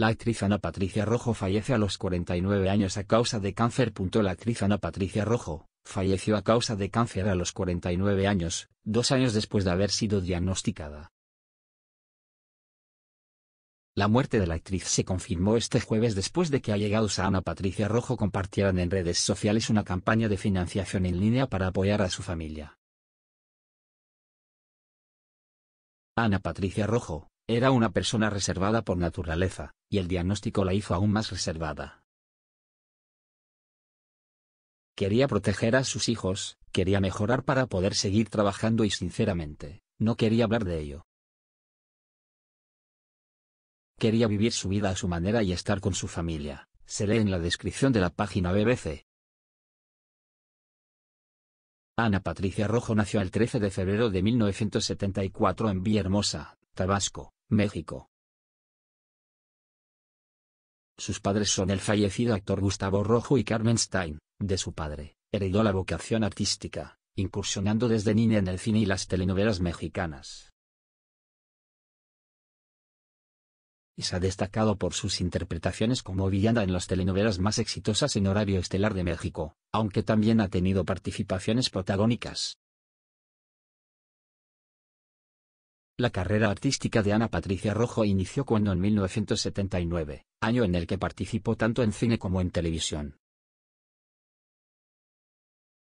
La actriz Ana Patricia Rojo fallece a los 49 años a causa de cáncer. La actriz Ana Patricia Rojo falleció a causa de cáncer a los 49 años, dos años después de haber sido diagnosticada. La muerte de la actriz se confirmó este jueves después de que allegados a Ana Patricia Rojo compartieran en redes sociales una campaña de financiación en línea para apoyar a su familia. Ana Patricia Rojo, era una persona reservada por naturaleza, y el diagnóstico la hizo aún más reservada. Quería proteger a sus hijos, quería mejorar para poder seguir trabajando y sinceramente, no quería hablar de ello. Quería vivir su vida a su manera y estar con su familia, se lee en la descripción de la página BBC. Ana Patricia Rojo nació el 13 de febrero de 1974 en Villahermosa, Tabasco. México. Sus padres son el fallecido actor Gustavo Rojo y Carmen Stein, de su padre, heredó la vocación artística, incursionando desde niña en el cine y las telenovelas mexicanas. Y se ha destacado por sus interpretaciones como villana en las telenovelas más exitosas en horario estelar de México, aunque también ha tenido participaciones protagónicas. La carrera artística de Ana Patricia Rojo inició cuando en 1979, año en el que participó tanto en cine como en televisión.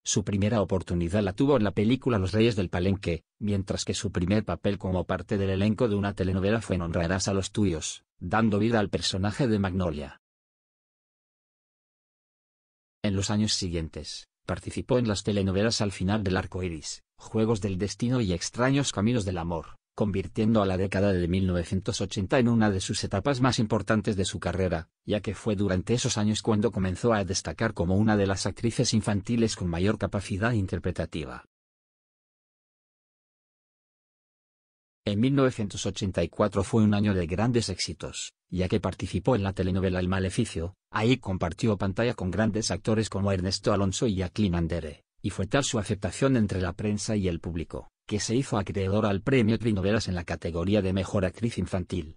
Su primera oportunidad la tuvo en la película Los Reyes del Palenque, mientras que su primer papel como parte del elenco de una telenovela fue en Honrarás a los Tuyos, dando vida al personaje de Magnolia. En los años siguientes, participó en las telenovelas Al final del arco iris, Juegos del destino y Extraños caminos del amor, convirtiendo a la década de 1980 en una de sus etapas más importantes de su carrera, ya que fue durante esos años cuando comenzó a destacar como una de las actrices infantiles con mayor capacidad interpretativa. En 1984 fue un año de grandes éxitos, ya que participó en la telenovela El Maleficio, ahí compartió pantalla con grandes actores como Ernesto Alonso y Jacqueline Andere, y fue tal su aceptación entre la prensa y el público, que se hizo acreedor al Premio Trinovelas en la categoría de Mejor Actriz Infantil.